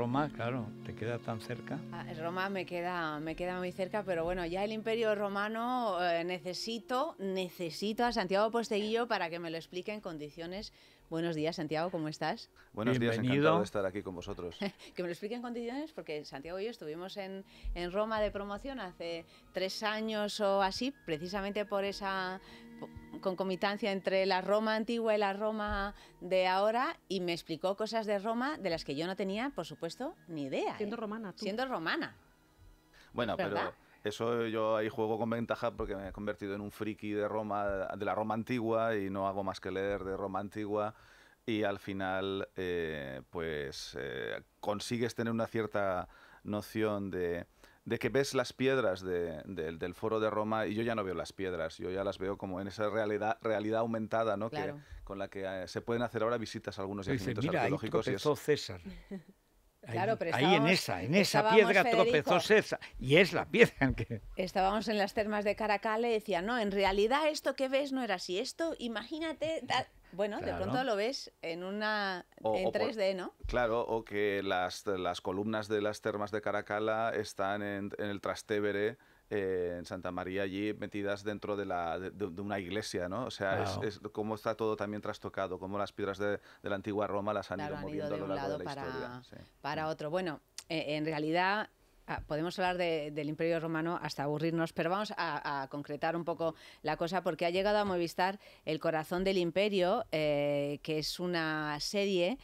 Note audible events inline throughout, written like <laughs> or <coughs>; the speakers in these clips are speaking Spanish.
Roma, claro, te queda tan cerca. Ah, Roma me queda, me queda muy cerca, pero bueno, ya el Imperio Romano eh, necesito, necesito a Santiago Posteguillo para que me lo explique en condiciones. Buenos días, Santiago, ¿cómo estás? Buenos días, encantado de estar aquí con vosotros. <laughs> que me lo explique en condiciones, porque Santiago y yo estuvimos en, en Roma de promoción hace tres años o así, precisamente por esa concomitancia entre la Roma antigua y la Roma de ahora y me explicó cosas de Roma de las que yo no tenía, por supuesto, ni idea. Siendo ¿eh? romana, tú. Siendo romana. Bueno, pero... Eso yo ahí juego con ventaja porque me he convertido en un friki de Roma, de la Roma antigua y no hago más que leer de Roma antigua y al final eh, pues eh, consigues tener una cierta noción de de que ves las piedras del foro de Roma y yo ya no veo las piedras, yo ya las veo como en esa realidad, realidad aumentada, ¿no? Que, con la que eh, se pueden hacer ahora visitas a algunos yacimientos arqueológicos. Ahí tropezó César. <laughs> claro, pero ahí en esa, en esa piedra tropezó César. Y es la piedra en que... Estábamos en las termas de Caracal y decían, no, en realidad esto que ves no era así. Esto, imagínate, bueno, de pronto lo ves en una en 3D, ¿no? Claro, o que las, columnas de las termas de Caracala están en, el Trastevere eh, en Santa María allí metidas dentro de, la, de, una iglesia, ¿no? O sea, es, como está todo también trastocado, como las piedras de, la antigua Roma las han ido moviendo a lo largo de, la para, historia. Para mm. otro. Bueno, eh, en realidad Ah, podemos hablar del Imperio Romano hasta aburrirnos, pero vamos a, concretar un poco la cosa porque ha llegado a Movistar El Corazón del Imperio, eh, que es una serie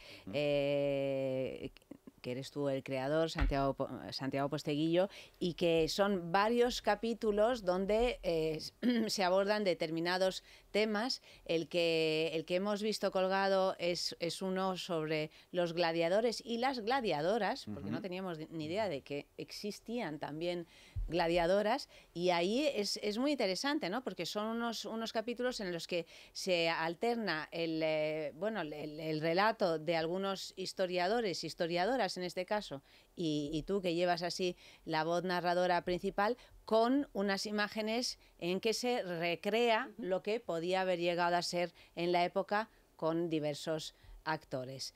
que eres tú el creador, Santiago, eh, Santiago Posteguillo, y que son varios capítulos donde eh, <clears throat> se abordan determinados temas. El que, el que hemos visto colgado es, es uno sobre los gladiadores y las gladiadoras, porque no teníamos ni idea de que existían también gladiadoras y ahí es, muy interesante, ¿no? Porque son unos, capítulos en los que se alterna el, eh, bueno, el, relato de algunos historiadores, historiadoras en este caso, y, tú que llevas así la voz narradora principal, con unas imágenes en que se recrea lo que podía haber llegado a ser en la época con diversos actores.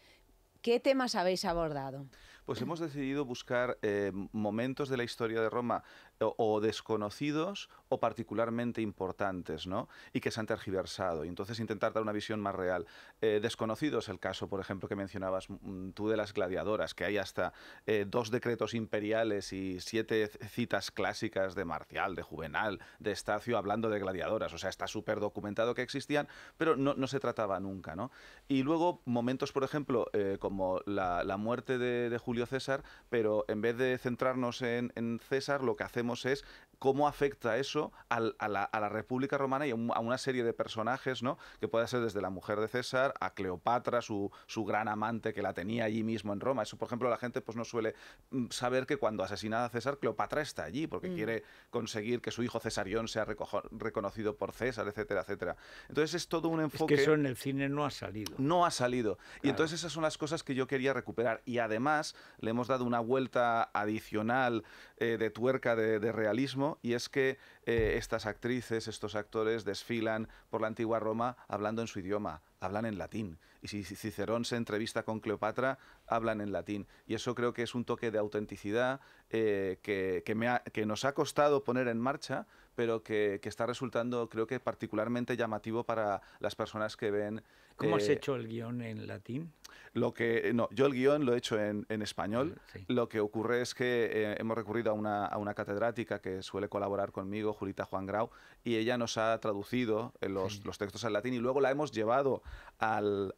¿Qué temas habéis abordado? pues hemos decidido buscar eh, momentos de la historia de Roma o, desconocidos o particularmente importantes, ¿no? Y que se han tergiversado. Y entonces intentar dar una visión más real. Eh, desconocidos, el caso, por ejemplo, que mencionabas mm, tú de las gladiadoras, que hay hasta eh, dos decretos imperiales y siete citas clásicas de Marcial, de Juvenal, de Estacio, hablando de gladiadoras. O sea, está súper documentado que existían, pero no, se trataba nunca, ¿no? Y luego momentos, por ejemplo, eh, como la, muerte de, Julio César, pero en vez de centrarnos en César, lo que hacemos es cómo afecta eso a, la, República Romana y a, una serie de personajes, ¿no? Que puede ser desde la mujer de César a Cleopatra, su, su gran amante que la tenía allí mismo en Roma. Eso, por ejemplo, la gente pues no suele mm, saber que cuando asesinada a César, Cleopatra está allí porque mm. quiere conseguir que su hijo Cesarión sea reconocido por César, etcétera, etcétera. Entonces es todo un enfoque... Es que eso en el cine no ha salido. No ha salido. Y entonces esas son las cosas que yo quería recuperar. Y además le hemos dado una vuelta adicional eh, de tuerca de realismo y es que eh, estas actrices, estos actores desfilan por la antigua Roma hablando en su idioma, hablan en latín. Y si Cicerón se entrevista con Cleopatra, hablan en latín. Y eso creo que es un toque de autenticidad eh, que, nos ha costado poner en marcha, pero que, está resultando, creo que, particularmente llamativo para las personas que ven. ¿Cómo has eh, hecho el guión en latín? Lo que, eh, no, yo el guión lo he hecho en, español. Lo que ocurre es que eh, hemos recurrido a una, catedrática que suele colaborar conmigo, Julita Juan Grau, y ella nos ha traducido eh, los, los textos al latín y luego la hemos llevado al,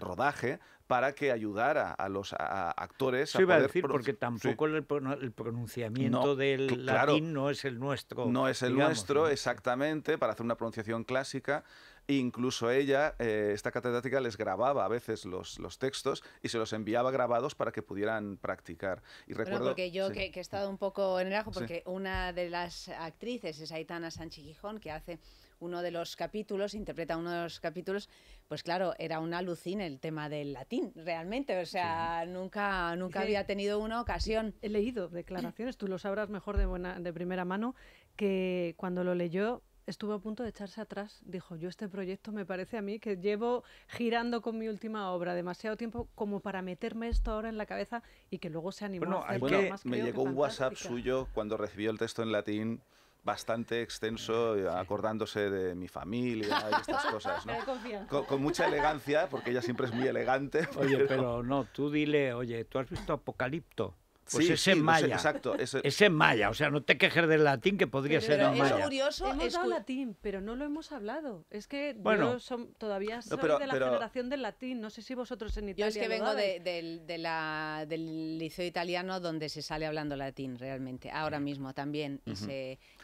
rodaje para que ayudara a los a, actores sí, iba a decir, porque tampoco el, pronunciamiento del latín no es el nuestro. No es el nuestro, exactamente, para hacer una pronunciación clásica. Incluso ella, eh, esta catedrática, les grababa a veces los, los textos y se los enviaba grabados para que pudieran practicar. Y recuerdo, que yo que, he estado un poco en el ajo, porque una de las actrices es Aitana Sánchez Gijón, que hace uno de los capítulos, interpreta uno de los capítulos, pues claro, era una alucina el tema del latín, realmente. O sea, nunca, nunca había tenido una ocasión. He leído declaraciones, tú lo sabrás mejor de, de primera mano, que cuando lo leyó estuvo a punto de echarse atrás. Dijo, yo este proyecto me parece a mí que llevo girando con mi última obra demasiado tiempo como para meterme esto ahora en la cabeza y que luego se animó a hacer bueno, más, me llegó un WhatsApp suyo cuando recibió el texto en latín bastante extenso, mm, acordándose de mi familia y estas cosas. ¿no? <laughs> Con, mucha elegancia, porque ella siempre es muy elegante. Oye, pero no, tú dile, oye, ¿tú has visto Apocalipto? Pues sí, es maya. exacto. Ese... maya, o sea, no te quejes del latín que podría ser en maya. Es curioso, hemos es dado latín, pero no lo hemos hablado. Es que bueno, todavía soy de la generación del latín, no sé si vosotros en Italia Yo es que vengo de, del liceo italiano donde se sale hablando latín realmente, ahora mismo también, y,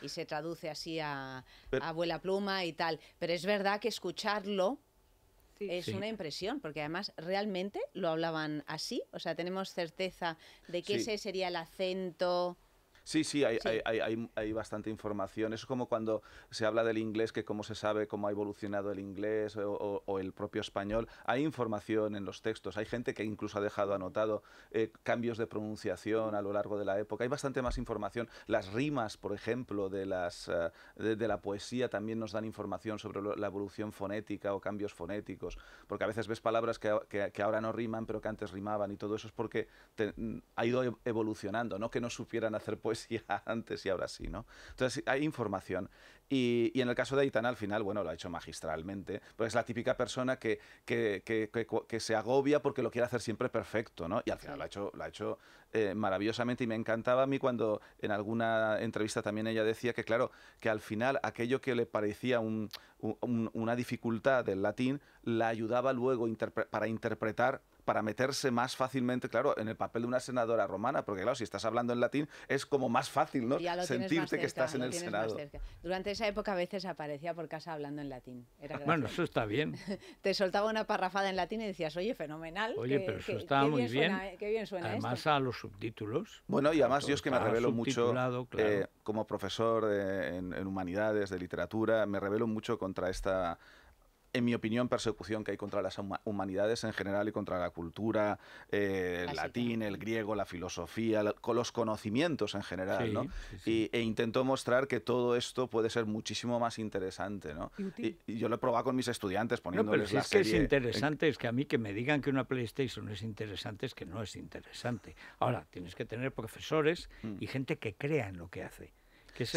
se, traduce así a, a abuela pluma y tal. Pero es verdad que escucharlo es una impresión, porque además realmente lo hablaban así, o sea, tenemos certeza de que ese sería el acento. Sí, sí, hay, Hay, bastante información. es como cuando se habla del inglés, que cómo se sabe cómo ha evolucionado el inglés o, el propio español. Hay información en los textos, hay gente que incluso ha dejado anotado eh, cambios de pronunciación a lo largo de la época. Hay bastante más información. Las rimas, por ejemplo, de, las, eh, de, la poesía también nos dan información sobre la evolución fonética o cambios fonéticos. Porque a veces ves palabras que, ahora no riman, pero que antes rimaban y todo eso es porque ha ido evolucionando, no que no supieran hacer poesía <laughs> antes y ahora sí, ¿no? Entonces hay información. Y, en el caso de Aitana, al final, bueno, lo ha hecho magistralmente, pues es la típica persona que, que, se agobia porque lo quiere hacer siempre perfecto, ¿no? Y al final lo ha hecho, lo ha hecho eh, maravillosamente y me encantaba a mí cuando en alguna entrevista también ella decía que, claro, que al final aquello que le parecía una dificultad del latín la ayudaba luego para interpretar para meterse más fácilmente, claro, en el papel de una senadora romana, porque claro, si estás hablando en latín es como más fácil, ¿no? Sentirte que estás en el Senado. Durante esa época a veces aparecía por casa hablando en latín. Ah, bueno, eso está bien. <laughs> Te soltaba una parrafada en latín y decías, oye, fenomenal. Oye, pero eso está muy bien. Eh, qué bien suena además a los subtítulos. Bueno, y además yo es que me revelo mucho, eh, como profesor eh, en humanidades, de literatura, me revelo mucho contra esta en mi opinión, persecución que hay contra las humanidades en general y contra la cultura, el eh, ah, latín, el griego, la filosofía, con los conocimientos en general, ¿no? Y, e intento mostrar que todo esto puede ser muchísimo más interesante, ¿no? Y, yo lo he probado con mis estudiantes poniéndoles no, pero si es que es interesante, es que a mí que me digan que una PlayStation es interesante es que no es interesante. Ahora, tienes que tener profesores mm. y gente que crea en lo que hace. Que es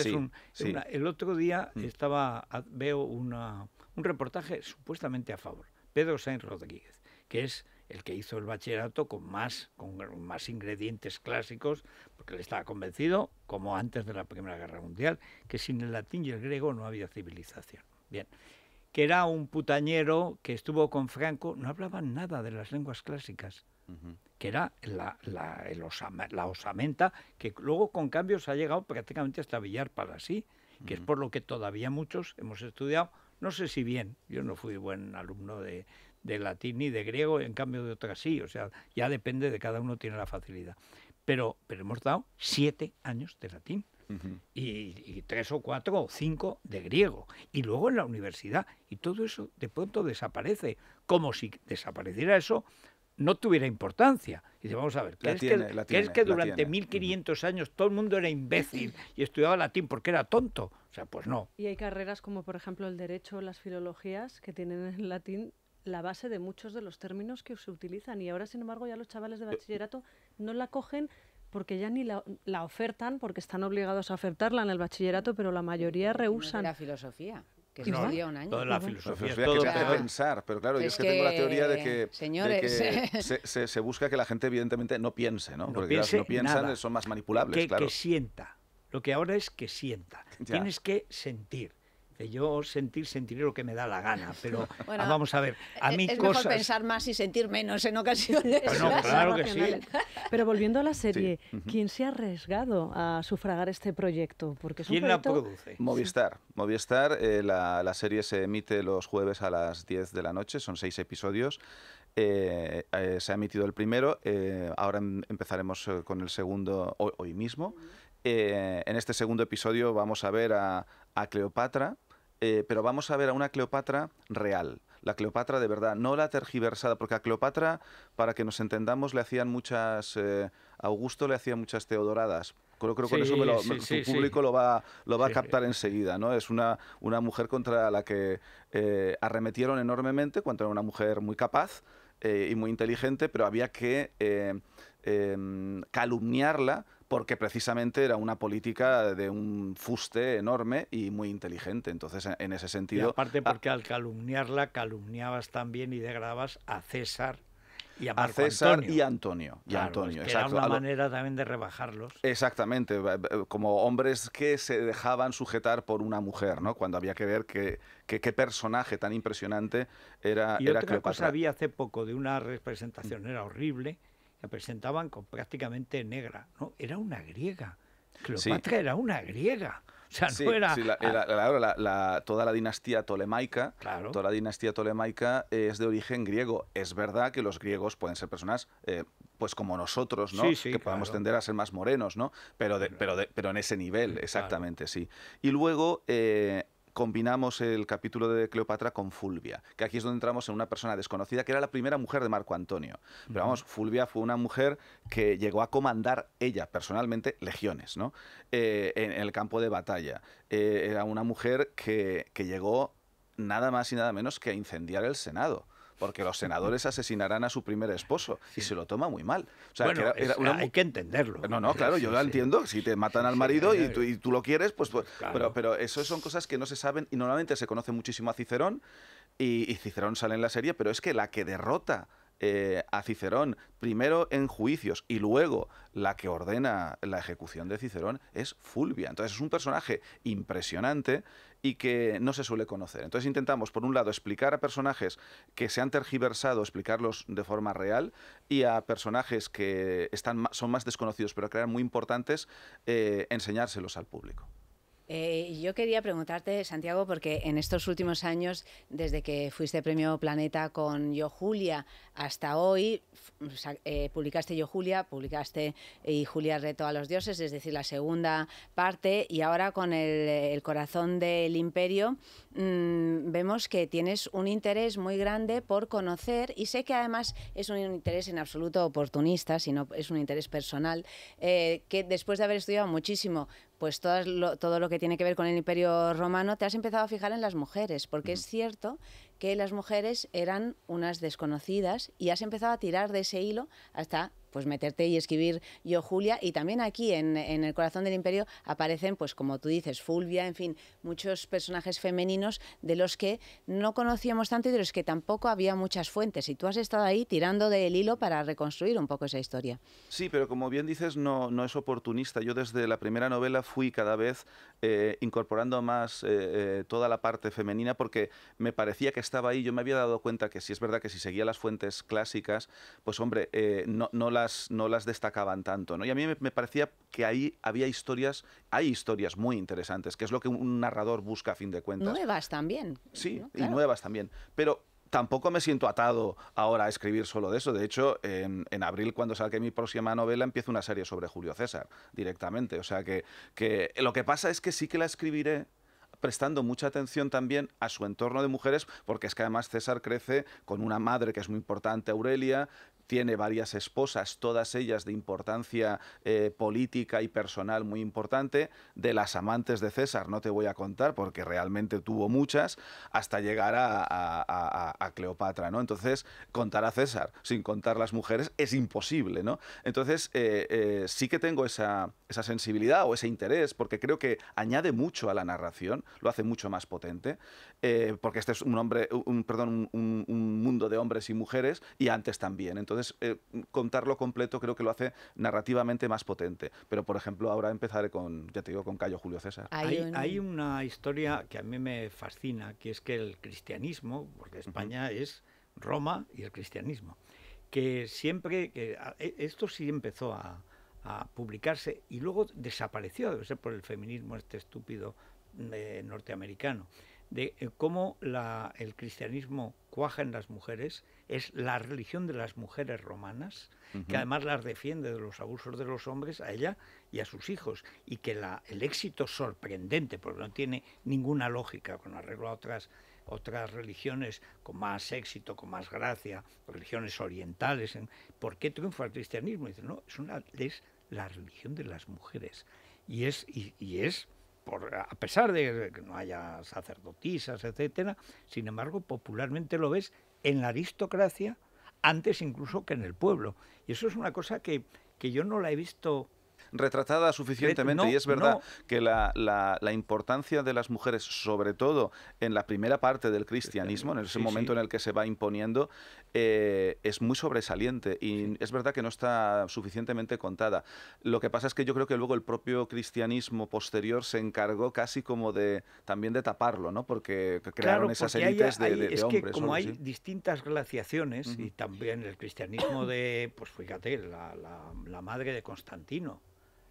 el otro día mm. estaba, veo una, un reportaje supuestamente a favor. Pedro Sainz Rodríguez, que es el que hizo el bachillerato con más, con más ingredientes clásicos, porque él estaba convencido, como antes de la Primera Guerra Mundial, que sin el latín y el griego no había civilización. Bien, que era un putañero que estuvo con Franco, no hablaba nada de las lenguas clásicas, que era la, la, osamenta, que luego con cambios ha llegado prácticamente hasta Villar para sí, que es por lo que todavía muchos hemos estudiado no sé si bien, yo no fui buen alumno de, latín ni de griego, en cambio de otras sí, o sea, ya depende de cada uno, tiene la facilidad. Pero, pero hemos dado siete años de latín. y, tres o cuatro o cinco de griego, y luego en la universidad, y todo eso de pronto desaparece, como si desapareciera eso no tuviera importancia. Y dice, vamos a ver, ¿crees, que, que, durante 1500 años todo el mundo era imbécil <clears throat> y estudiaba latín porque era tonto? O sea, pues no. Y hay carreras como, por ejemplo, el derecho, las filologías, que tienen en latín la base de muchos de los términos que se utilizan. Y ahora, sin embargo, ya los chavales de eh, bachillerato no la cogen porque ya ni la, la ofertan, porque están obligados a ofertarla en el bachillerato, pero la mayoría rehusan. la filosofía que un año. la filosofía, que pensar, pero claro, yo es que, tengo la teoría de que, <laughs> se, busca que la gente evidentemente no piense, ¿no? Porque piense no piensan son más manipulables, que, Que sienta. Lo que ahora es que sienta. <laughs> Tienes que sentir yo sentir, sentiré lo que me da la gana, pero <laughs> ah, vamos a ver, a eh, mí es cosas... mejor pensar más y sentir menos en ocasiones. Pero <laughs> volviendo a la serie, ¿quién se ha arriesgado a sufragar este proyecto? Porque es ¿Quién un la Movistar. Movistar, eh, la, serie se emite los jueves a las 10 de la noche, son seis episodios. Eh, se ha emitido el primero, ahora em, empezaremos con el segundo hoy, mismo. en este segundo episodio vamos a ver a Cleopatra, eh, pero vamos a ver a una Cleopatra real. La Cleopatra de verdad, no la tergiversada, porque a Cleopatra, para que nos entendamos, le hacían muchas, eh, Augusto le hacían muchas teodoradas. Creo, que con eso me público lo va, a captar enseguida. ¿no? Es una, mujer contra la que eh, arremetieron enormemente, cuando era una mujer muy capaz y muy inteligente, pero había que em, calumniarla porque precisamente era una política de un fuste enorme y muy inteligente. Entonces, en ese sentido... Y aparte porque al calumniarla, calumniabas también y degradabas a César y a, a, César Antonio. y Antonio. Y Antonio, Era una manera también de rebajarlos. Exactamente, eh, eh, como hombres que se dejaban sujetar por una mujer, ¿no? Cuando había que ver qué, qué, personaje tan impresionante era, y era otra cosa había hace poco de una representación, era horrible, la presentaban con prácticamente negra, ¿no? Era una griega. Cleopatra era una griega. O sea, no era... Sí, la, toda la dinastía tolemaica, claro. toda la dinastía tolemaica es de origen griego. Es verdad que los griegos pueden ser personas eh, pues como nosotros, ¿no? que podemos tender a ser más morenos, ¿no? Pero, pero, pero en ese nivel, exactamente, sí. Y luego eh, combinamos el capítulo de Cleopatra con Fulvia, que aquí es donde entramos en una persona desconocida, que era la primera mujer de Marco Antonio. Pero vamos, Fulvia fue una mujer que llegó a comandar ella personalmente legiones, ¿no? Eh, en, el campo de batalla. Eh, era una mujer que llegó nada más y nada menos que a incendiar el Senado porque los senadores asesinarán a su primer esposo y se lo toma muy mal. que hay que entenderlo. No, no, claro, yo lo entiendo. Si te matan al marido eh, y tú, lo quieres, pues, pues pero, pero eso son cosas que no se saben y normalmente se conoce muchísimo a Cicerón y, y Cicerón sale en la serie, pero es que la que derrota eh, a Cicerón, primero en juicios y luego la que ordena la ejecución de Cicerón es Fulvia. Entonces es un personaje impresionante y que no se suele conocer. Entonces intentamos, por un lado, explicar a personajes que se han tergiversado, explicarlos de forma real, y a personajes que están, son más desconocidos, pero que eran muy importantes, eh, enseñárselos al público. Eh, yo quería preguntarte, Santiago, porque en estos últimos años, desde que fuiste premio Planeta con Yo Julia hasta hoy, eh, publicaste Yo Julia, publicaste eh, y Julia Reto a los Dioses, es decir, la segunda parte, y ahora con el, corazón del imperio, mm, vemos que tienes un interés muy grande por conocer, y sé que además es un interés en absoluto oportunista, sino es un interés personal, que después de haber estudiado muchísimo pues todo lo, todo lo que tiene que ver con el Imperio Romano, te has empezado a fijar en las mujeres, porque es cierto que las mujeres eran unas desconocidas y has empezado a tirar de ese hilo hasta pues meterte y escribir Yo Julia. Y también aquí en, El Corazón del Imperio aparecen, pues como tú dices, Fulvia, en fin, muchos personajes femeninos de los que no conocíamos tanto y de los que tampoco había muchas fuentes. Y tú has estado ahí tirando del hilo para reconstruir un poco esa historia. Sí, pero como bien dices, no, no es oportunista. Yo desde la primera novela fui cada vez eh, incorporando más eh, eh, toda la parte femenina porque me parecía que estaba ahí. Yo me había dado cuenta que si es verdad que si seguía las fuentes clásicas, pues hombre, no la no las destacaban tanto. ¿no? Y a mí me, parecía que ahí había historias, hay historias muy interesantes, que es lo que un narrador busca a fin de cuentas. Nuevas también. Sí, y nuevas también. Pero tampoco me siento atado ahora a escribir solo de eso. De hecho, en, abril, cuando salga mi próxima novela, empiezo una serie sobre Julio César directamente. O sea que, que lo que pasa es que sí que la escribiré prestando mucha atención también a su entorno de mujeres, porque es que además César crece con una madre que es muy importante, Aurelia, tiene varias esposas, todas ellas de importancia eh, política y personal muy importante, de las amantes de César no te voy a contar porque realmente tuvo muchas, hasta llegar a, Cleopatra, ¿no? Entonces, contar a César sin contar las mujeres es imposible, ¿no? Entonces, eh, eh, sí que tengo esa, sensibilidad o ese interés porque creo que añade mucho a la narración, lo hace mucho más potente, porque este es un hombre, un, perdón, un mundo de hombres y mujeres y antes también. Entonces, entonces, eh, contarlo completo creo que lo hace narrativamente más potente. Pero, por ejemplo, ahora empezaré con, ya te digo, con Cayo Julio César. Hay, una historia que a mí me fascina, que es que el cristianismo, porque España es Roma y el cristianismo, que siempre, que e, esto sí empezó a, publicarse y luego desapareció, debe ser por el feminismo este estúpido eh, norteamericano de eh, cómo el cristianismo cuaja en las mujeres, es la religión de las mujeres romanas, que además las defiende de los abusos de los hombres a ella y a sus hijos, y que la, el éxito sorprendente, porque no tiene ninguna lógica con arreglo a otras, otras religiones con más éxito, con más gracia, religiones orientales, ¿por qué triunfa el cristianismo? Dice, no, es, una, es la religión de las mujeres, y es a pesar de que no haya sacerdotisas, etcétera, sin embargo, popularmente lo ves en la aristocracia antes incluso que en el pueblo. Y eso es una cosa que, que yo no la he visto retratada suficientemente. y es verdad que la, la, importancia de las mujeres, sobre todo en la primera parte del cristianismo, en ese momento en el que se va imponiendo, eh, es muy sobresaliente. Y es verdad que no está suficientemente contada. Lo que pasa es que yo creo que luego el propio cristianismo posterior se encargó casi como de también de taparlo, ¿no? Porque crearon esas élites de, es Que como hay distintas glaciaciones, y también el cristianismo de, pues fíjate, la, la, la madre de Constantino.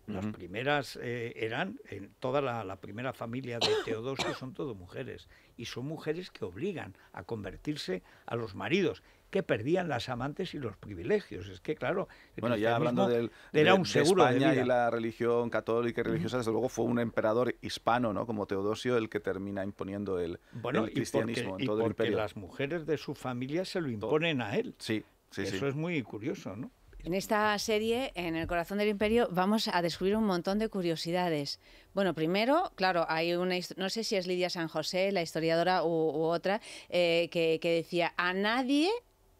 Las primeras eh, eran, en toda la, primera familia de <coughs> Teodosio son todo mujeres, y son mujeres que obligan a convertirse a los maridos, que perdían las amantes y los privilegios. Es que, claro, bueno, ya hablando del, era de, un seguro España y la religión católica y religiosa, desde luego fue un emperador hispano, ¿no? Como Teodosio, el que termina imponiendo el, bueno, el cristianismo en todo y porque las mujeres de su familia se lo imponen a él. Sí, sí, Eso es muy curioso, ¿no? En esta serie, en el corazón del imperio, vamos a descubrir un montón de curiosidades. Bueno, primero, claro, hay una, no sé si es Lidia San José, la historiadora u, otra, eh, que decía, a nadie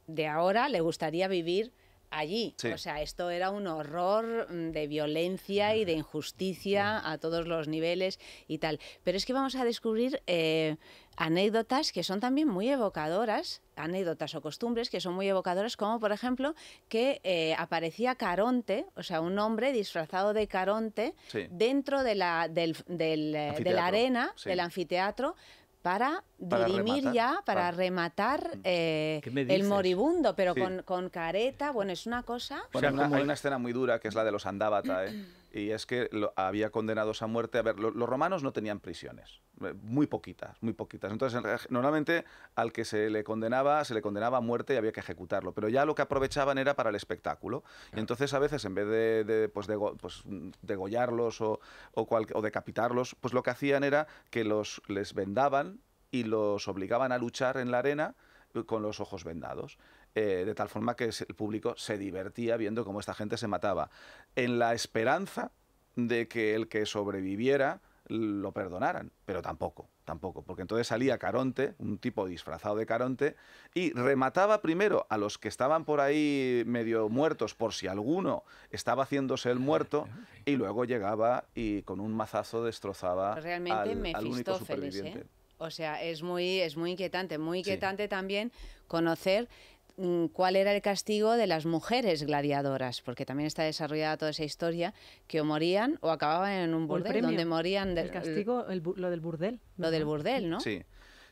de ahora le gustaría vivir allí. O sea, esto era un horror mm, de violencia y de injusticia a todos los niveles y tal. Pero es que vamos a descubrir eh, anécdotas que son también muy evocadoras, anécdotas o costumbres que son muy evocadoras, como por ejemplo que eh, aparecía Caronte, o sea, un hombre disfrazado de Caronte dentro de la, del, eh, arena, del anfiteatro, para, dirimir ya, para, rematar mm. eh, el moribundo, pero con, careta, bueno, es una cosa... una, hay una escena muy dura que es la de los andábata, ¿eh? y es que había condenados a muerte. A ver, los romanos no tenían prisiones, eh, muy poquitas, muy poquitas. Entonces, normalmente al que se le condenaba, se le condenaba a muerte y había que ejecutarlo, pero ya lo que aprovechaban era para el espectáculo. Y entonces, a veces, en vez de, pues, pues, degollarlos o, o decapitarlos, pues lo que hacían era que los, les vendaban y los obligaban a luchar en la arena eh, con los ojos vendados. Eh, de tal forma que el público se divertía viendo cómo esta gente se mataba, en la esperanza de que el que sobreviviera lo perdonaran, pero tampoco, tampoco, porque entonces salía Caronte, un tipo disfrazado de Caronte, y remataba primero a los que estaban por ahí medio muertos, por si alguno estaba haciéndose el muerto, ah, y luego llegaba y con un mazazo destrozaba pues Realmente al, único ¿eh? O sea, es muy, es muy inquietante, muy inquietante también conocer Mm, cuál era el castigo de las mujeres gladiadoras, porque también está desarrollada toda esa historia, que o morían o acababan en un burdel, donde morían... del el castigo, lo del burdel. Lo del burdel, ¿no? Sí.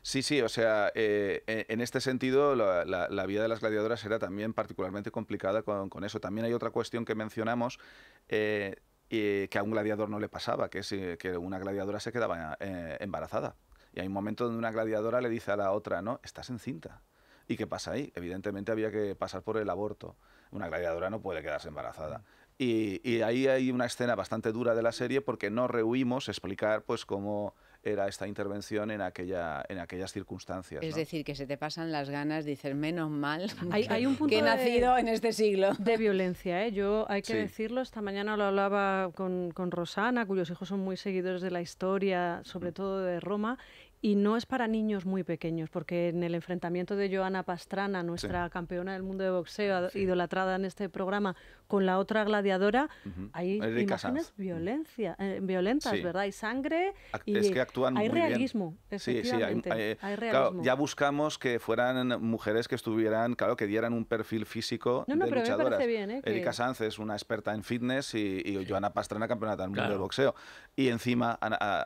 Sí, sí, o sea, eh, e-, en este sentido la, vida de las gladiadoras era también particularmente complicada con, eso. También hay otra cuestión que mencionamos. Eh, que a un gladiador no le pasaba, que, es eh, que una gladiadora se quedaba eh, embarazada. Y hay un momento donde una gladiadora le dice a la otra, no, estás encinta. ¿Y qué pasa ahí? Evidentemente había que pasar por el aborto. Una gladiadora no puede quedarse embarazada. Mm. Y, ahí hay una escena bastante dura de la serie porque no rehuimos explicar pues cómo era esta intervención en aquella en aquellas circunstancias. Es decir, que se te pasan las ganas, dices, menos mal <laughs> hay, que, un punto he nacido en este siglo. De violencia, ¿eh? yo hay que decirlo, esta mañana lo hablaba con, con Rosana, cuyos hijos son muy seguidores de la historia, sobre mm. todo de Roma, y no es para niños muy pequeños, porque en el enfrentamiento de Joana Pastrana, nuestra campeona del mundo de boxeo, idolatrada en este programa, con la otra gladiadora, hay imágenes violencia, eh, violentas, ¿verdad? Hay sangre. Y, hay realismo, Sí, hay, realismo. ya buscamos que fueran mujeres que estuvieran, claro, que dieran un perfil físico no, no, de luchadoras. ¿eh? Erika Sanz es una experta en fitness y, y Joana Pastrana, campeona del mundo del boxeo. Y encima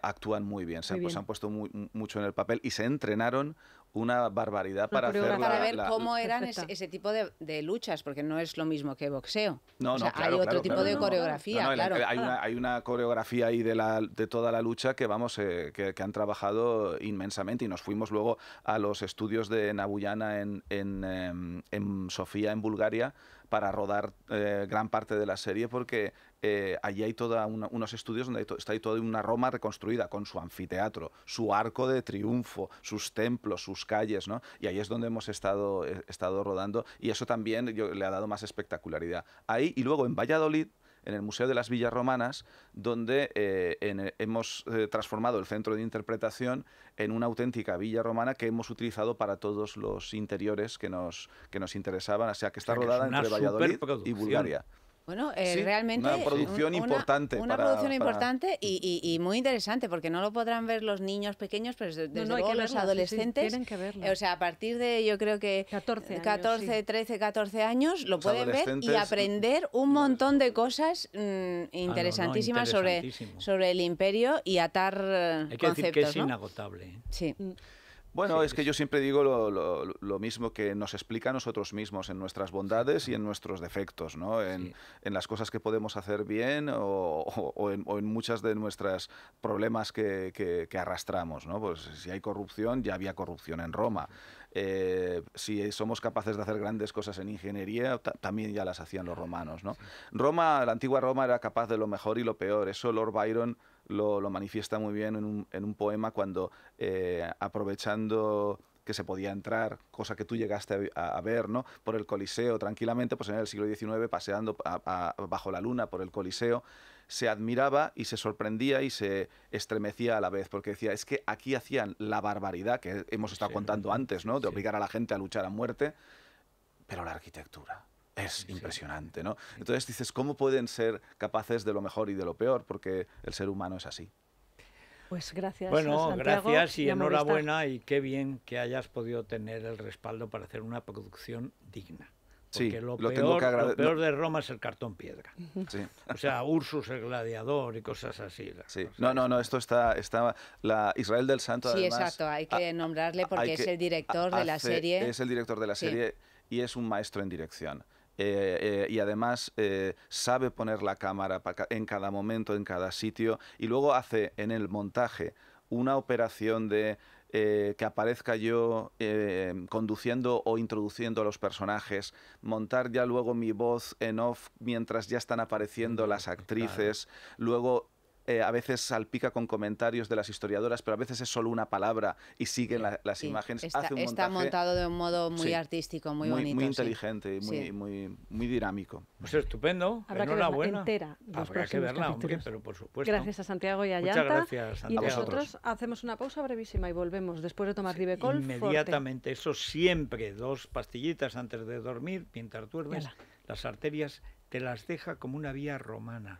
actúan muy bien, se, pues, han, puesto mucho en el papel y se entrenaron una barbaridad para hacerlo. para ver cómo eran ese, tipo de, luchas porque no es lo mismo que boxeo no, no hay otro tipo de coreografía claro hay una, coreografía ahí de la de toda la lucha que vamos eh, que, han trabajado inmensamente y nos fuimos luego a los estudios de Nabuyana en, en, em, en Sofía en Bulgaria para rodar eh, gran parte de la serie porque eh, allí hay toda unos estudios donde está ahí toda una Roma reconstruida con su anfiteatro, su arco de triunfo, sus templos, sus calles, ¿no? Y ahí es donde hemos estado, eh, estado rodando y eso también le ha dado más espectacularidad. Ahí y luego en Valladolid en el Museo de las Villas Romanas, donde eh, hemos eh, transformado el centro de interpretación en una auténtica villa romana que hemos utilizado para todos los interiores que nos, que nos interesaban, o sea que está rodada entre Valladolid y Bulgaria. Bueno, eh, realmente... Una producción importante. Una, producción importante y, muy interesante, porque no lo podrán ver los niños pequeños, pero desde los adolescentes... tienen que verlo. Eh, o sea, a partir de, yo creo que... 14, 14 13, 14 años, lo pueden ver y aprender un montón de cosas mm, ah, interesantísimas sobre, sobre el imperio y atar eh, que conceptos, que es inagotable. ¿eh? Sí. Mm. Bueno, es que yo siempre digo lo, mismo que nos explica a nosotros mismos en nuestras bondades y en nuestros defectos, ¿no? En, las cosas que podemos hacer bien o, en, muchas de nuestras problemas que, arrastramos, ¿no? Pues si hay corrupción, ya había corrupción en Roma. Eh, si somos capaces de hacer grandes cosas en ingeniería, también ya las hacían los romanos, Roma, la antigua Roma era capaz de lo mejor y lo peor. Eso Lord Byron lo, manifiesta muy bien en un, poema cuando, eh, aprovechando que se podía entrar, cosa que tú llegaste a, ver, ¿no? Por el Coliseo tranquilamente, pues en el siglo XIX, paseando bajo la luna por el Coliseo, se admiraba y se sorprendía y se estremecía a la vez, porque decía, es que aquí hacían la barbaridad que hemos estado contando antes, ¿no? De obligar a la gente a luchar a muerte, pero la arquitectura es impresionante, ¿no? Entonces dices, ¿cómo pueden ser capaces de lo mejor y de lo peor? Porque el ser humano es así. Pues gracias. Bueno, gracias y, enhorabuena y qué bien que hayas podido tener el respaldo para hacer una producción digna. Porque sí, lo, peor, que lo, peor, de Roma es el cartón piedra. Sí. O sea, Ursus el gladiador y cosas así. Sí. no, no, no, esto está, está la Israel del Santo. Sí, exacto, hay que nombrarle porque es el director de la serie. Es el director de la serie y es un maestro en dirección. Eh, eh, y además eh, sabe poner la cámara en cada momento, en cada sitio, y luego hace en el montaje una operación de que aparezca yo conduciendo o introduciendo a los personajes, montar ya luego mi voz en off mientras ya están apareciendo mm, las actrices, luego eh, a veces salpica con comentarios de las historiadoras, pero a veces es solo una palabra y siguen las imágenes. Está, hace un está montado de un modo muy artístico, muy, bonito. Muy inteligente, muy, muy, muy dinámico. Pues estupendo. Habrá que verla entera. que verla, pero por supuesto. Gracias a Santiago y a Muchas Y nosotros hacemos una pausa brevísima y volvemos después de tomar Ribecol. Inmediatamente, eso siempre, dos pastillitas antes de dormir, pintar duermes, las arterias te las deja como una vía romana